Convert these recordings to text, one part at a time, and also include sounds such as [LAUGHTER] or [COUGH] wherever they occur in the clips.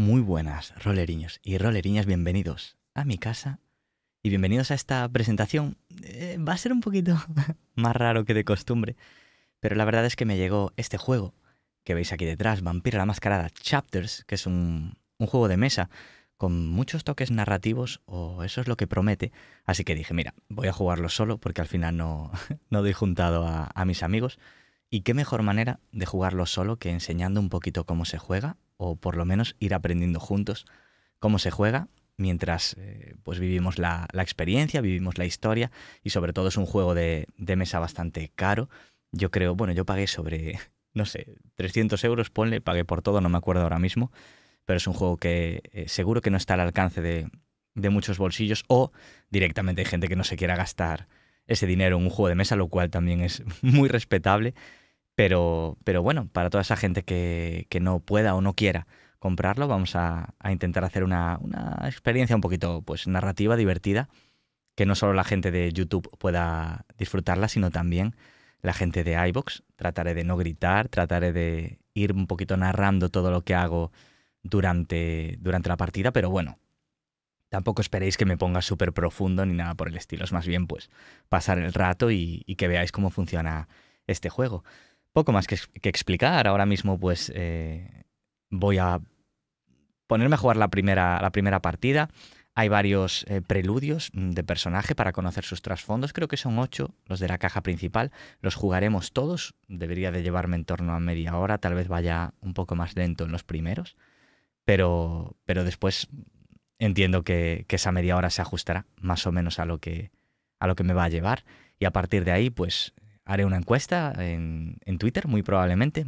Muy buenas, roleriños y roleriñas, bienvenidos a mi casa y bienvenidos a esta presentación. Eh, va a ser un poquito [LAUGHS] más raro que de costumbre, pero la verdad es que me llegó este juego que veis aquí detrás, Vampiro la Mascarada Chapters, que es un, juego de mesa con muchos toques narrativos, o eso es lo que promete. Así que dije, mira, voy a jugarlo solo porque al final no, [LAUGHS] doy juntado a mis amigos. Y qué mejor manera de jugarlo solo que enseñando un poquito cómo se juega o por lo menos ir aprendiendo juntos cómo se juega mientras eh, pues vivimos la, experiencia, vivimos la historia y sobre todo es un juego de, mesa bastante caro. Yo creo, bueno, yo pagué sobre, [LAUGHS] no sé, 300 euros, ponle, pagué por todo, no me acuerdo ahora mismo, pero es un juego que eh, seguro que no está al alcance de, de muchos bolsillos o directamente hay gente que no se quiera gastar ese dinero en un juego de mesa, lo cual también es [LAUGHS] muy respetable pero, bueno, para toda esa gente que, no pueda o no quiera comprarlo, vamos a, intentar hacer una, experiencia un poquito pues, narrativa, divertida, que no solo la gente de YouTube pueda disfrutarla, sino también la gente de iBox. Trataré de no gritar, trataré de ir un poquito narrando todo lo que hago durante, durante la partida, pero bueno, tampoco esperéis que me ponga súper profundo ni nada por el estilo. Es más bien, pues, pasar el rato y que veáis cómo funciona este juego poco más que, explicar. Ahora mismo, pues eh, voy a ponerme a jugar la primera, la primera partida. Hay varios eh, preludios mm, de personaje para conocer sus trasfondos. Creo que son ocho los de la caja principal. Los jugaremos todos. Debería de llevarme en torno a media hora. Tal vez vaya un poco más lento en los primeros. Pero, pero después entiendo que, que, esa media hora se ajustará más o menos a lo que, a lo que me va a llevar. Y a partir de ahí, pues haré una encuesta en, Twitter, muy probablemente,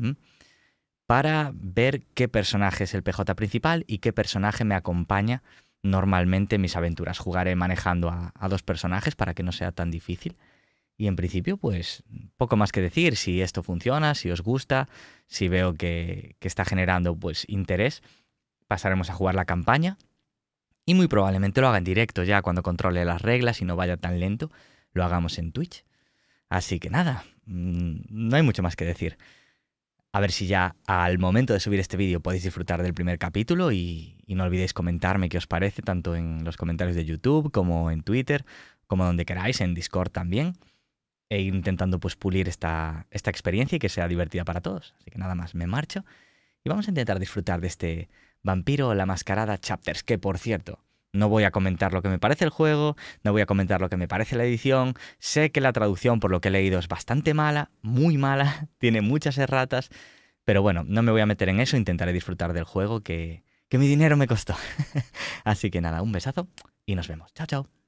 para ver qué personaje es el PJ principal y qué personaje me acompaña normalmente en mis aventuras. Jugaré manejando a, dos personajes para que no sea tan difícil. Y en principio, pues poco más que decir. Si esto funciona, si os gusta, si veo que, está generando pues interés, pasaremos a jugar la campaña. Y muy probablemente lo haga en directo ya cuando controle las reglas y no vaya tan lento. Lo hagamos en Twitch. Así que nada, mm, no hay mucho más que decir. A ver si ya al momento de subir este vídeo podéis disfrutar del primer capítulo y, no olvidéis comentarme qué os parece, tanto en los comentarios de YouTube como en Twitter, como donde queráis, en Discord también, e intentando pues pulir esta, esta experiencia y que sea divertida para todos. Así que nada más, me marcho y vamos a intentar disfrutar de este Vampiro la Mascarada Chapters, que por cierto, no voy a comentar lo que me parece el juego, no voy a comentar lo que me parece la edición, sé que la traducción por lo que he leído es bastante mala, muy mala, [LAUGHS] tiene muchas erratas, pero bueno, no me voy a meter en eso, intentaré disfrutar del juego que, mi dinero me costó. [LAUGHS] Así que nada, un besazo y nos vemos. Chao, chao.